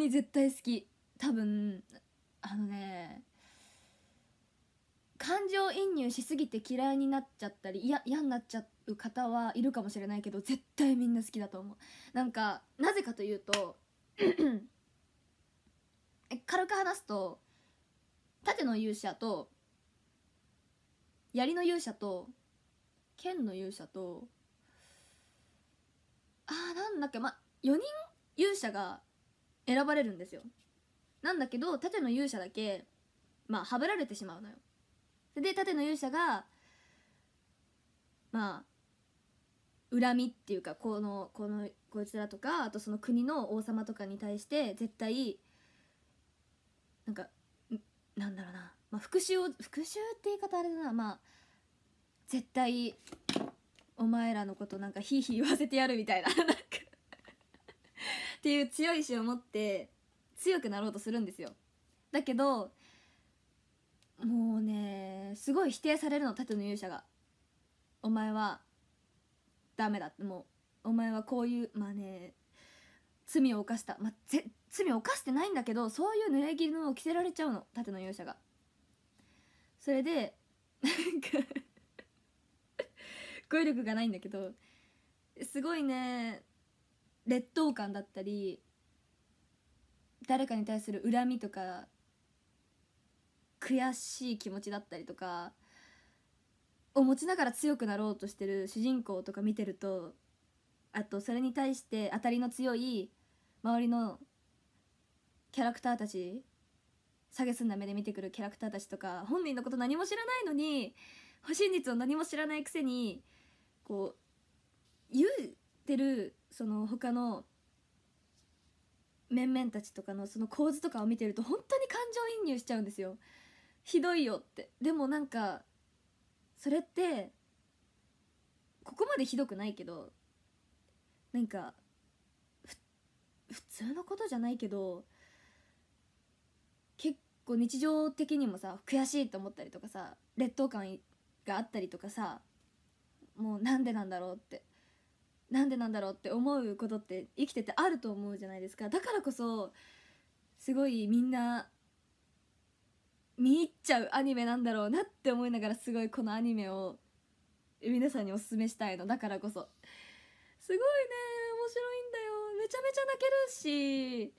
に絶対好き多分あのね感情移入しすぎて嫌いになっちゃったり嫌になっちゃう方はいるかもしれないけど絶対みんな好きだと思うなんかなぜかというと軽く話すと盾の勇者と槍の勇者と剣の勇者とあーなんだっけま4人勇者が選ばれるんですよなんだけど盾の勇者だけまあはぶられてしまうのよで盾の勇者がまあ恨みっていうかこのこのこいつらとかあとその国の王様とかに対して絶対なんかなんだろうな、まあ、復讐を復讐って言い方あれだなまあ絶対お前らのことなんかヒーヒー言わせてやるみたいな なんかっていう強い意志を持って強くなろうとするんですよだけどもうねすごい否定されるの盾の勇者が「お前はダメだ」ってもう「お前はこういうまあね罪を犯した」まあ、ぜ罪を犯してないんだけどそういう濡れ衣を着せられちゃうの盾の勇者がそれでなんか 語彙力がないんだけどすごいね劣等感だったり誰かに対する恨みとか悔しい気持ちだったりとかを持ちながら強くなろうとしてる主人公とか見てるとあとそれに対して当たりの強い周りのキャラクターたち蔑んだ目で見てくるキャラクターたちとか本人のこと何も知らないのに真実を何も知らないくせにこう言うてるその他の面々たちとかのその構図とかを見てると本当に感情移入しちゃうんですよひどいよってでもなんかそれってここまでひどくないけどなんか普通のことじゃないけど結構日常的にもさ悔しいと思ったりとかさ劣等感があったりとかさもうなんでなんだろうってなんでなんだろうって思うことって生きててあると思うじゃないですかだからこそすごいみんな見入っちゃうアニメなんだろうなって思いながらすごいこのアニメを皆さんにおすすめしたいのだからこそすごいね面白いんだよめちゃめちゃ泣けるし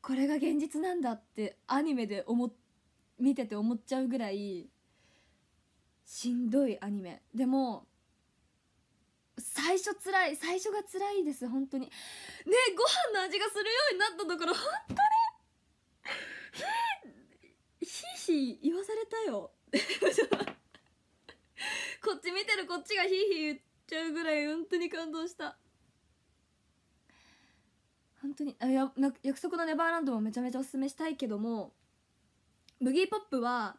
これが現実なんだってアニメで思見てて思っちゃうぐらいしんどいアニメでも最初つらい最初がつらいです本当にねご飯の味がするようになったところ本当にひひひ言わされたよ こっち見てるこっちがひひ言っちゃうぐらい本当に感動した本当にあや約束のネバーランドもめちゃめちゃおすすめしたいけどもブギーポップは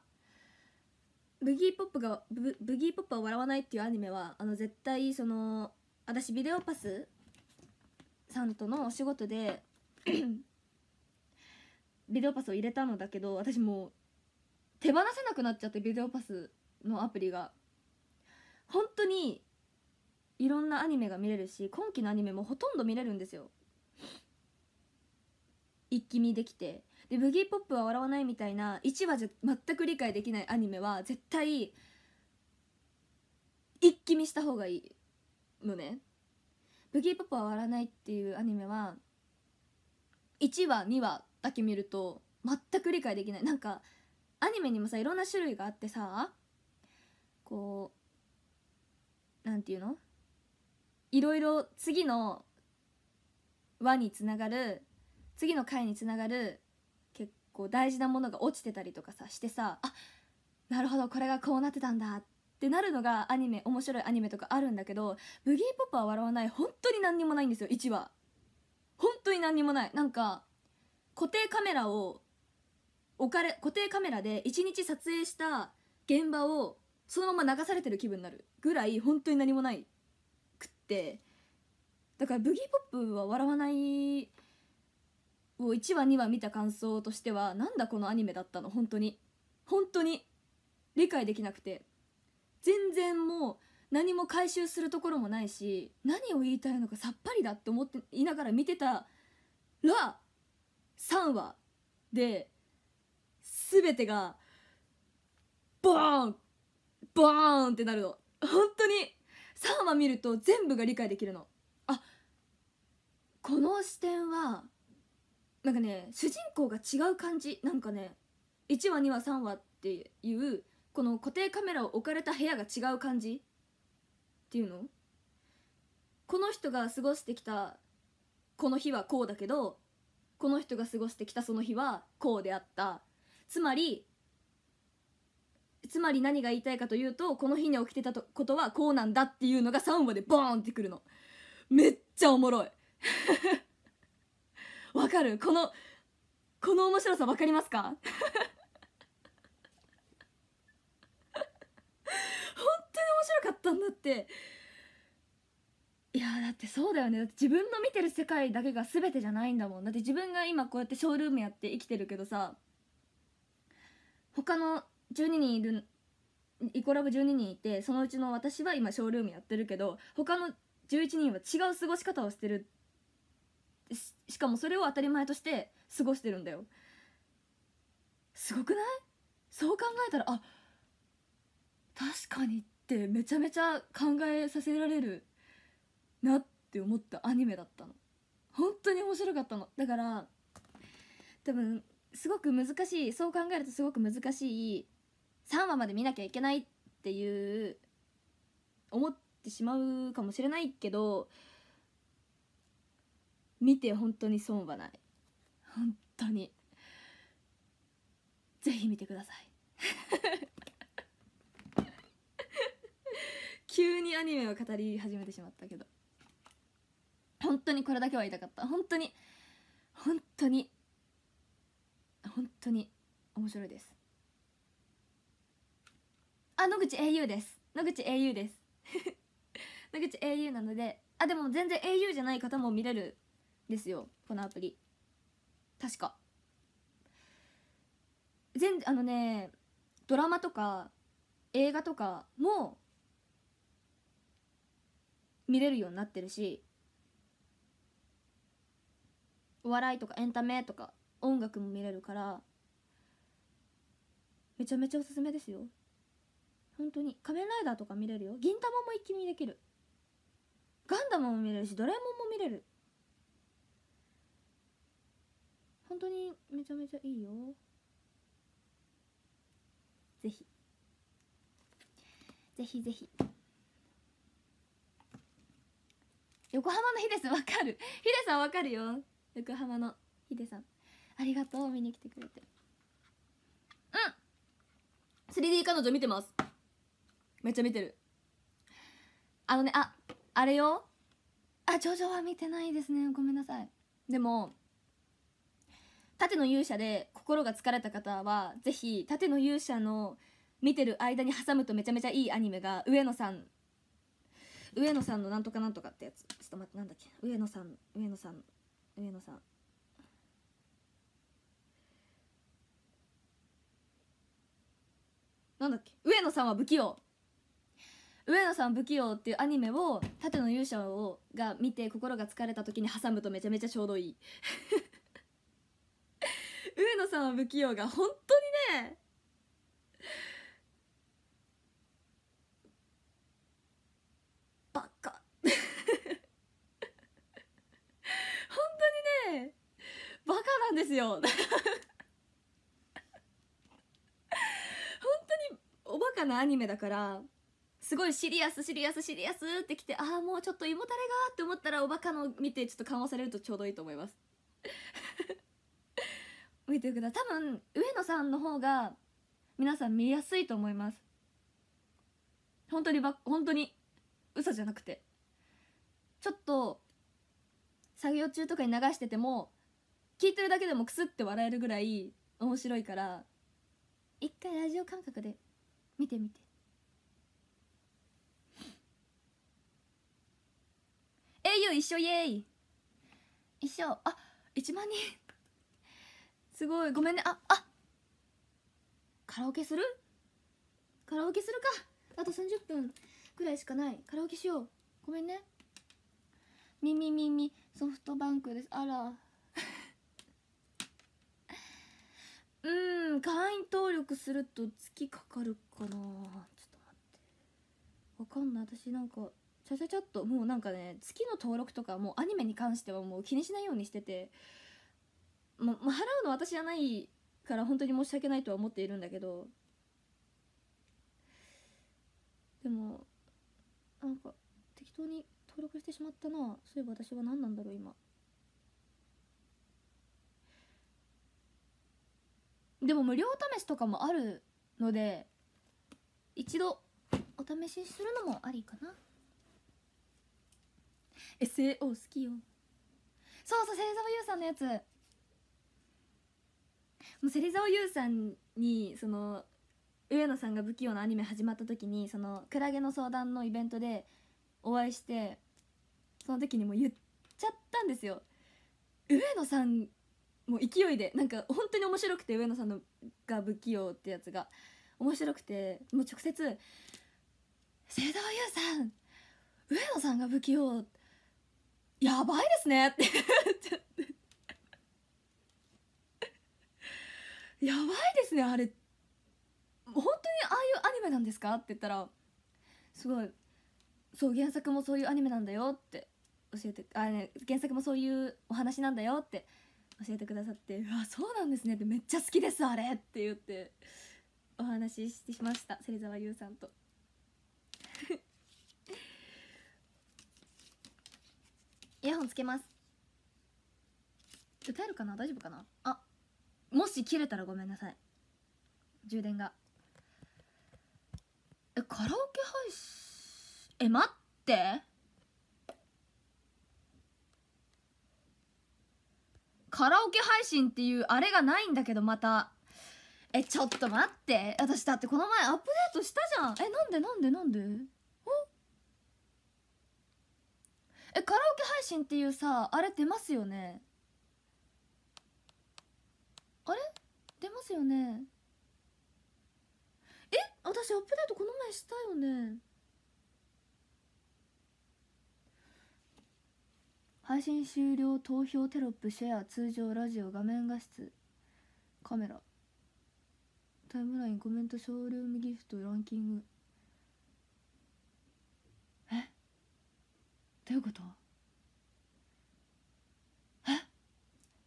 ブギーポップがブブギーポップは笑わないっていうアニメはあの絶対その私ビデオパスさんとのお仕事で ビデオパスを入れたのだけど私もう手放せなくなっちゃってビデオパスのアプリが本当にいろんなアニメが見れるし今期のアニメもほとんど見れるんですよ一気見できてでブギー・ポップは笑わないみたいな1話じゃ全く理解できないアニメは絶対一気見した方がいいのねブギー・ポップは笑わないっていうアニメは1話2話だけ見ると全く理解できないなんかアニメにもさいろんな種類があってさこう何て言うのいろいろ次の輪につながる次の回につながるこう大事なものが落ちてたりとかさしてさあなるほどこれがこうなってたんだってなるのがアニメ面白いアニメとかあるんだけどブギーポップは笑わない本当に何にもないんですよ1話本当に何にもないなんか固定カメラを置かれ固定カメラで1日撮影した現場をそのまま流されてる気分になるぐらい本当に何もないくってだからブギーポップは笑わないを1話2話見た感想としてはなんだこのアニメだったの本当に本当に理解できなくて全然もう何も回収するところもないし何を言いたいのかさっぱりだって思っていながら見てたら3話で全てがボーンボーンってなるの本当に3話見ると全部が理解できるのあこの視点はなんかね主人公が違う感じなんかね1話2話3話っていうこの固定カメラを置かれた部屋が違う感じっていうのこの人が過ごしてきたこの日はこうだけどこの人が過ごしてきたその日はこうであったつまりつまり何が言いたいかというとこの日に起きてたことはこうなんだっていうのが3話でボーンってくるのめっちゃおもろいわかるこのこの面白さわかりますか 本当に面白かったんだっていやだってそうだよねだって自分の見てる世界だけが全てじゃないんだもんだって自分が今こうやってショールームやって生きてるけどさ他の12人いるイコラブ12人いてそのうちの私は今ショールームやってるけど他の11人は違う過ごし方をしてるしかもそれを当たり前として過ごしてるんだよすごくないそう考えたらあ確かにってめちゃめちゃ考えさせられるなって思ったアニメだったの本当に面白かったのだから多分すごく難しいそう考えるとすごく難しい3話まで見なきゃいけないっていう思ってしまうかもしれないけど見て本当に損はない本当にぜひ見てください 急にアニメを語り始めてしまったけど本当にこれだけは言いたかった本当に本当に本当に面白いですあ野口 au です野口 au です 野口 au なのであでも全然 au じゃない方も見れるですよこのアプリ確か全あのねドラマとか映画とかも見れるようになってるしお笑いとかエンタメとか音楽も見れるからめちゃめちゃおすすめですよ本当に仮面ライダーとか見れるよ銀魂も一気見できるガンダムも見れるしドラえもんも見れる本当にめちゃめちゃいいよぜひぜひぜひ横浜のヒデさんわかるヒデさんわかるよ横浜のヒデさんありがとう見に来てくれてうん 3D 彼女見てますめっちゃ見てるあのねああれよあジョジョは見てないですねごめんなさいでも盾の勇者で心が疲れた方はぜひ盾の勇者の見てる間に挟むとめちゃめちゃいいアニメが上野さん上野さんのなんとかなんとかってやつちょっと待ってなんだっけ上野さん上野さん上野さんなんだっけ上野さんは不器用上野さん不器用っていうアニメを盾の勇者をが見て心が疲れた時に挟むとめちゃめちゃちょうどいい上野さんは不器用が本当にねバカ本当にねバカなんですよ本当におバカなアニメだからすごいシリアスシリアスシリアスってきてああもうちょっと胃もたれがって思ったらおバカの見てちょっと緩和されるとちょうどいいと思います見てください多分上野さんの方が皆さん見やすいと思います本当にば本当に嘘じゃなくてちょっと作業中とかに流してても聞いてるだけでもクスって笑えるぐらい面白いから一回ラジオ感覚で見てみてえいよ一緒イエイ一緒あ一1万人すごいごめんねああカラオケするカラオケするかあと30分くらいしかないカラオケしようごめんねみみみみソフトバンクですあら うん会員登録すると月かかるかなちょっと待ってわかんない私なんかちゃちゃちゃっともうなんかね月の登録とかもうアニメに関してはもう気にしないようにしててま、払うの私じゃないから本当に申し訳ないとは思っているんだけどでもなんか適当に登録してしまったなそういえば私は何なんだろう今でも無料試しとかもあるので一度お試しするのもありかな SAO 好きよそうそう星座優さんのやつもう芹沢優さんにその上野さんが不器用なアニメ始まった時にそのクラゲの相談のイベントでお会いしてその時にも言っちゃったんですよ上野さんもう勢いでなんか本当に面白くて上野さんのが不器用ってやつが面白くてもう直接「芹沢優さん上野さんが不器用やばいですね」って言っちゃってやばいですねあれ本当にああいうアニメなんですか?」って言ったらすごい「そう原作もそういうアニメなんだよ」って教えてあ、ね、原作もそういうお話なんだよって教えてくださって「うわそうなんですね」って「めっちゃ好きですあれ」って言ってお話ししてしました芹沢優さんと。イヤホンつけます歌えるかな大丈夫かなあもし切れたらごめんなさい充電がえカラオケ配信え待ってカラオケ配信っていうあれがないんだけどまたえちょっと待って私だってこの前アップデートしたじゃんえなんでなんでなんでえカラオケ配信っていうさあれ出ますよねあれ出ますよねえ私アップデートこの前したよね配信終了投票テロップシェア通常ラジオ画面画質カメラタイムラインコメントショールームギフトランキングえどういうことえ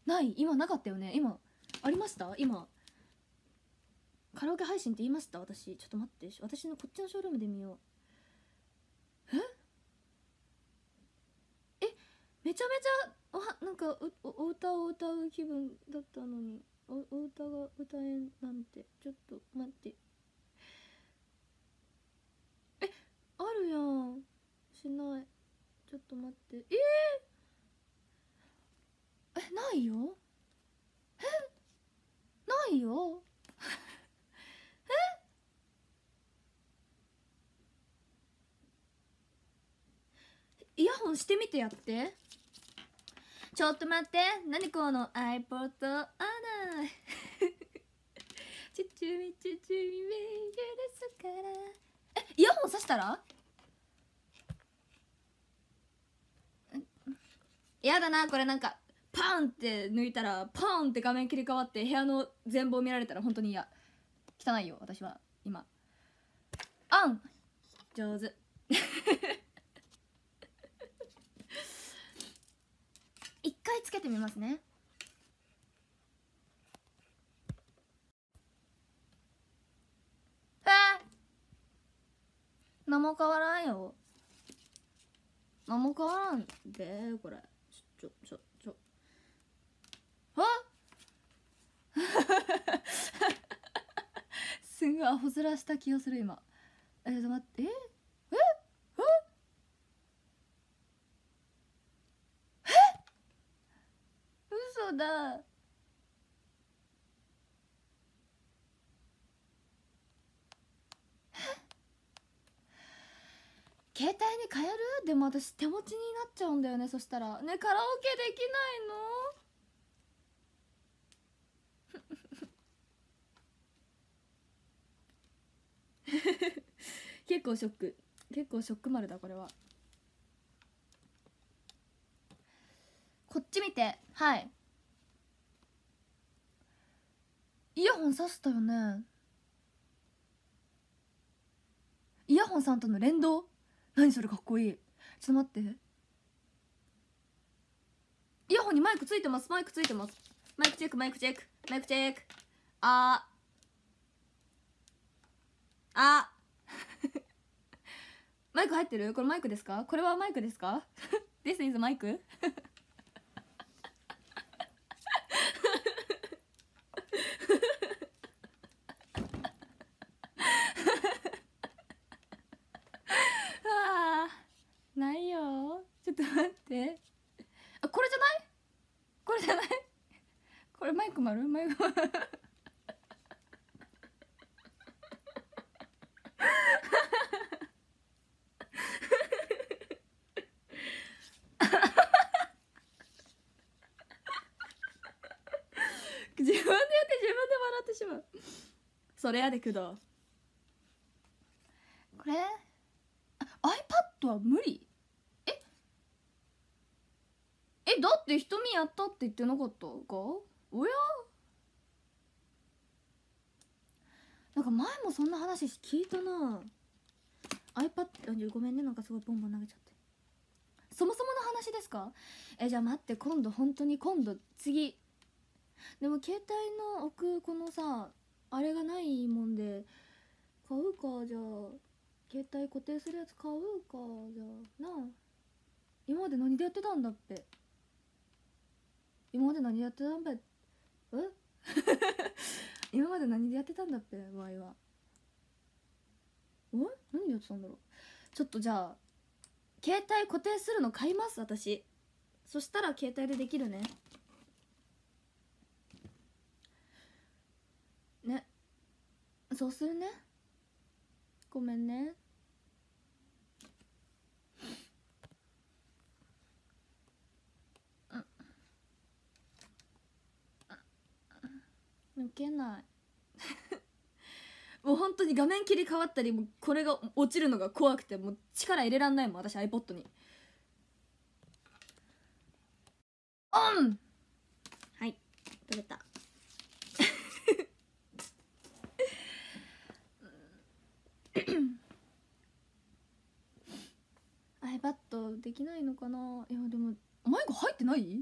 ない今なかったよね今ありました今カラオケ配信って言いました私ちょっと待って私のこっちのショールームで見ようええめちゃめちゃおなんかおお歌を歌う気分だったのにおお歌が歌えんなんてちょっと待ってえあるやんしないちょっと待ってえー、えないよえないよえイヤホンしてみてやってちょっと待って何この iPod アナチュチュミチュチュミメイ許すからえイヤホンさしたらやだなこれなんかパンって抜いたらパンって画面切り替わって部屋の全貌見られたら本当に嫌汚いよ私は今あん上手 一回つけてみますねえ何も変わらんよ何も変わらんでこれちょちょ すんごいアホ面した気がする今えと待ってええええ嘘だえ携帯に変えるでも私手持ちになっちゃうんだよねそしたらねカラオケできないの結構ショック結構ショック丸だこれはこっち見てはいイヤホンさしたよねイヤホンさんとの連動何それかっこいいちょっと待ってイヤホンにマイクついてますマイクついてますマイクチェックマイクチェックマイクチェックあーあマイク入ってるこれマイクですかこれはマイクですか ?This is マイクそれやでけどこれ iPad は無理ええだって瞳やったって言ってなかったかおやなんか前もそんな話聞いたな iPad ごめんねなんかすごいボンボン投げちゃってそもそもの話ですかえじゃあ待って今度本当に今度次でも携帯の置くこのさあれがないもんで買うかじゃあ携帯固定するやつ買うかじゃあなあ今まで何でやってたんだっぺ今まで何でやってたんだっぺえ 今まで何でやってたんだっぺ場合はえ何でやってたんだろうちょっとじゃあ携帯固定するの買います私そしたら携帯でできるねそうするねごめんね抜けないもう本当に画面切り替わったりもうこれが落ちるのが怖くてもう力入れらんないもん私 iPod にオンはい取れたとできないのかないやでもマイク入ってない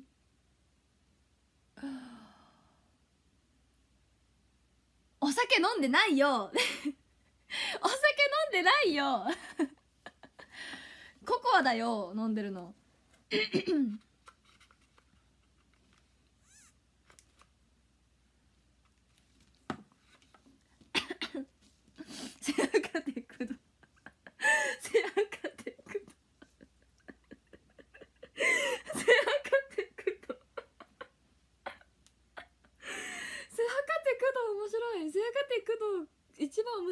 お酒飲んでないよ お酒飲んでないよ ココアだよ飲んでるの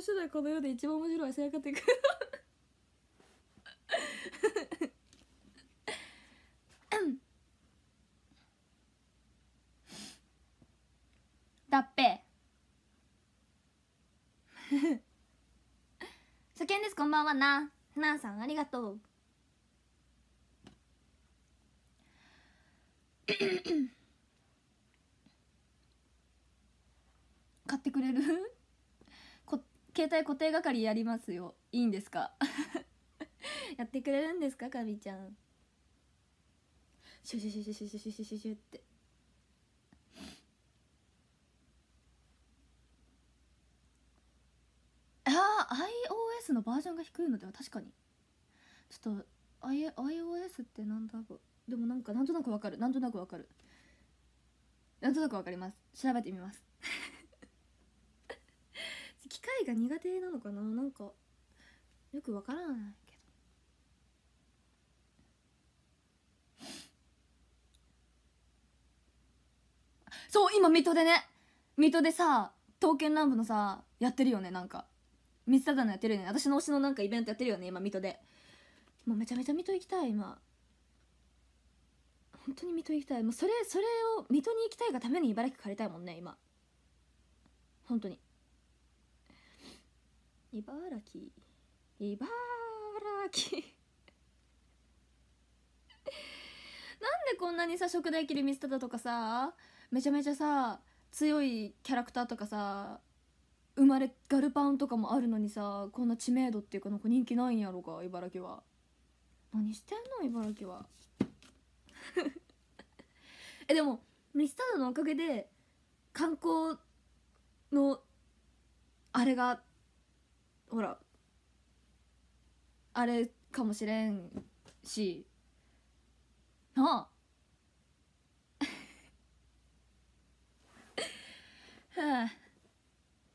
白いこの世で一番面白いさやかてくだっぺ初見ですこんばんはななあさんありがとう携帯固定係やりますよいいんですか やってくれるんですかかみちゃんシュシュシュシュシュシュシュシュシュってああ iOS のバージョンが低いのでは確かにちょっとオ iOS ってなんだろうでもなんかなんとなくわかるなんとなくわかるなんとなくわかります調べてみます機械が苦手なのかななんかよくわからないけどそう今水戸でね水戸でさ刀剣乱舞のさやってるよねなんか水田団のやってるよね私の推しのなんかイベントやってるよね今水戸でもうめちゃめちゃ水戸行きたい今本当に水戸行きたいもうそれそれを水戸に行きたいがために茨城借りたいもんね今本当に茨城茨城 なんでこんなにさ食大切るミスターだとかさめちゃめちゃさ強いキャラクターとかさ生まれガルパンとかもあるのにさこんな知名度っていうかなんか人気ないんやろか茨城は何してんの茨城は えでもミスタードのおかげで観光のあれがほらあれかもしれんしなあ はあ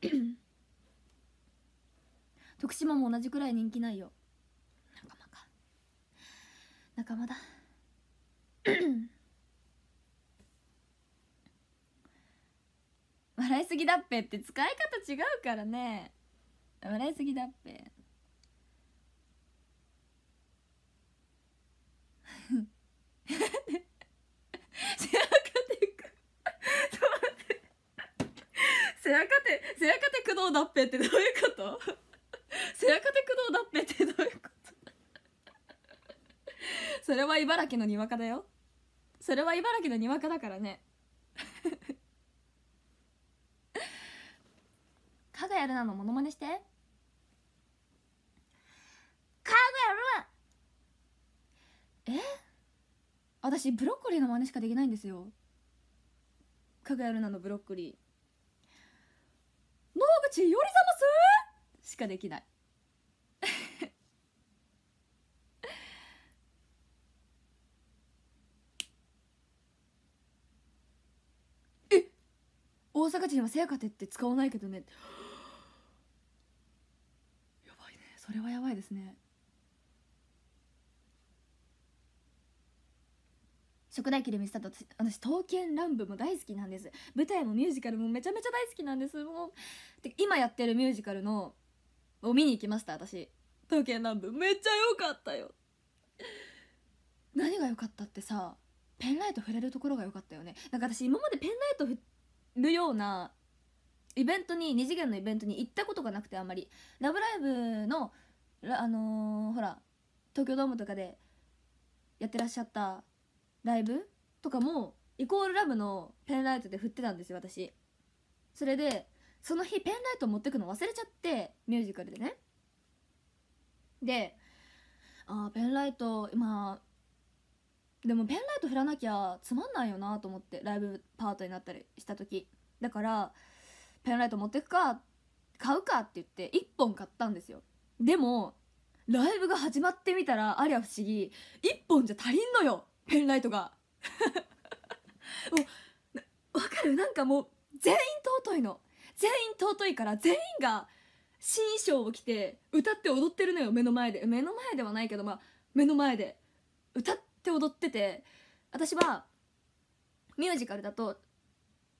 徳島も同じくらい人気ないよ仲間か仲間だ 笑いすぎだっぺって使い方違うからね笑いすぎだっぺ背中で背中で背中で工藤だっぺってどういうこと背中で工藤だっぺってどういうことそれは茨城のにわかだよそれは茨城のにわかだからねかがやるなのモノマネしてカグやるえ私ブロッコリーの真似しかできないんですよかぐやるなのブロッコリー野口よりざますしかできない え大阪人はせやかてって使わないけどね やばいねそれはやばいですね食大記で見せたと私刀剣乱舞も大好きなんです舞台もミュージカルもめちゃめちゃ大好きなんですもうで今やってるミュージカルのを見に行きました私刀剣乱舞めっちゃ良かったよ何が良かったってさペンライト触れるところが良かったよねなんか私今までペンライト振るようなイベントに二次元のイベントに行ったことがなくてあんまり「ラブライブの」あのー、ほら東京ドームとかでやってらっしゃったライブとかもイコールラブのペンライトで振ってたんですよ私それでその日ペンライト持ってくの忘れちゃってミュージカルでねであペンライト今でもペンライト振らなきゃつまんないよなと思ってライブパートになったりした時だからペンライト持ってくか買うかって言って1本買ったんですよでもライブが始まってみたらありゃ不思議1本じゃ足りんのよペンライトがもうわかるなんかもう全員尊いの全員尊いから全員が新衣装を着て歌って踊ってるのよ目の前で目の前ではないけどまあ目の前で歌って踊ってて私はミュージカルだと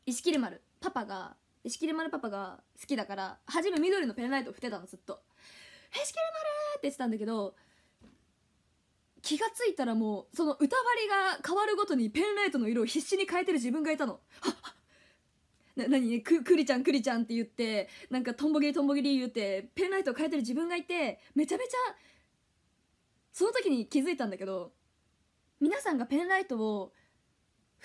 石切丸パパが石切丸パパが好きだから初め緑のペンライトを振ってたのずっと「石切丸!」って言ってたんだけど気がついたらもうその歌割りが変わるごとにペンライトの色を必死に変えてる自分がいたの。はっはっな何ねくりちゃんくりちゃんって言ってなんかとんぼぎりとんぼぎり言ってペンライトを変えてる自分がいてめちゃめちゃその時に気づいたんだけど皆さんがペンライトを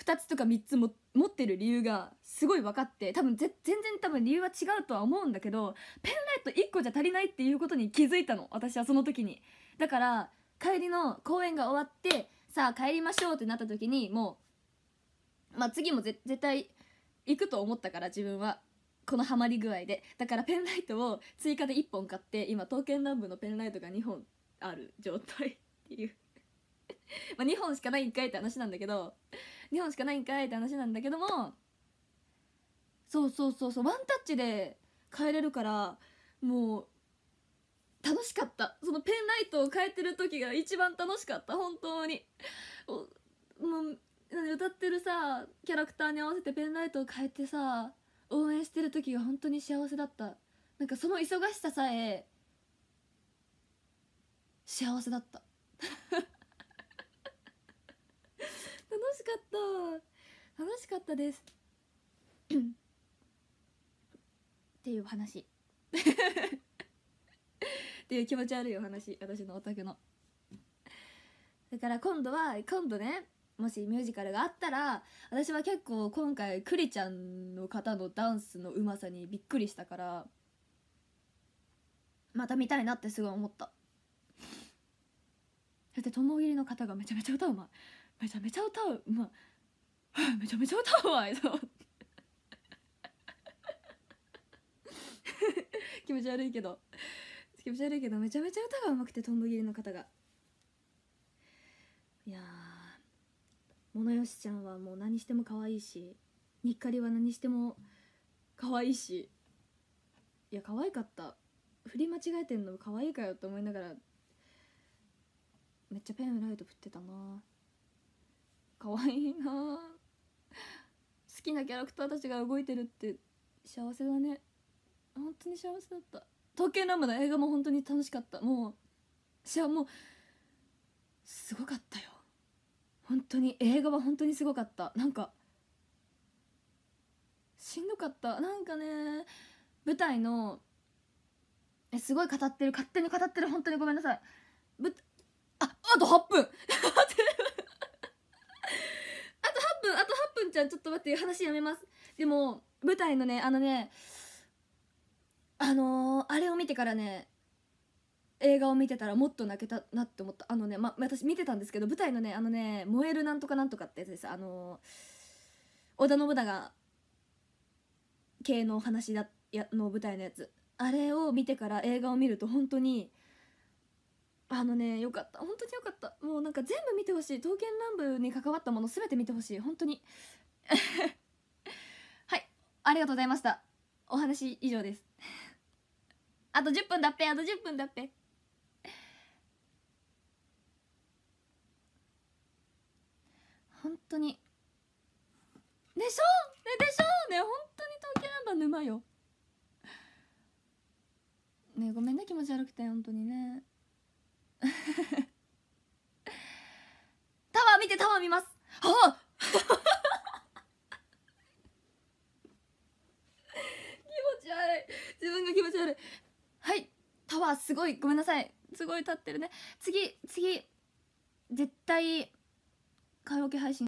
2つとか3つも持ってる理由がすごい分かって多分全然多分理由は違うとは思うんだけどペンライト1個じゃ足りないっていうことに気づいたの私はその時にだから帰りの公演が終わってさあ帰りましょうってなった時にもう、まあ、次も絶対行くと思ったから自分はこのハマり具合でだからペンライトを追加で1本買って今刀剣乱舞のペンライトが2本ある状態っていう まあ2本しかないんかいって話なんだけど2本しかないんかいって話なんだけどもそうそうそうそうワンタッチで帰れるからもう楽しかったそのペンライトを変えてる時が一番楽しかった本当にもう歌ってるさキャラクターに合わせてペンライトを変えてさ応援してる時が本当に幸せだったなんかその忙しささえ幸せだった 楽しかった楽しかったですっていう話 っていう気持ち悪いお話私のオタクのだから今度は今度ねもしミュージカルがあったら私は結構今回クリちゃんの方のダンスのうまさにびっくりしたからまた見たいなってすごい思っただって友切りの方がめちゃめちゃ歌うまい めちゃめちゃ歌うまいめちゃめちゃ歌うまいと思って気持ち悪いけど気持ち悪いけどめちゃめちゃ歌がうまくてとんぼ切りの方がいや物好しちゃんはもう何しても可愛いしにっかりは何しても可愛いしいや可愛かった振り間違えてんの可愛いかよって思いながらめっちゃペンライト振ってたな可愛いな好きなキャラクターたちが動いてるって幸せだね本当に幸せだった東京ラムの映画も本当に楽しかったもう私はもうすごかったよ本当に映画は本当にすごかったなんかしんどかったなんかね舞台のえすごい語ってる勝手に語ってる本当にごめんなさいぶああと8分 あと8分あと8分ちゃんちょっと待って話やめますでも舞台のねあのねあのー、あれを見てからね映画を見てたらもっと泣けたなって思ったあのね、ま、私見てたんですけど舞台のねあのね「燃えるなんとかなんとか」ってやつですあのー、織田信長系の話だやの舞台のやつあれを見てから映画を見ると本当にあのねよかった本当によかったもうなんか全部見てほしい刀剣乱舞に関わったもの全て見てほしい本当に はいありがとうございましたお話以上ですあと10分だっぺあと10分だっぺ本当にでしょねでしょね本当に東京ナンバー沼よねごめんね気持ち悪くて本当にね タワー見てタワー見ますあ 気持ち悪い自分が気持ち悪いはいタワーすごいごめんなさいすごい立ってるね次次絶対カラオケ配信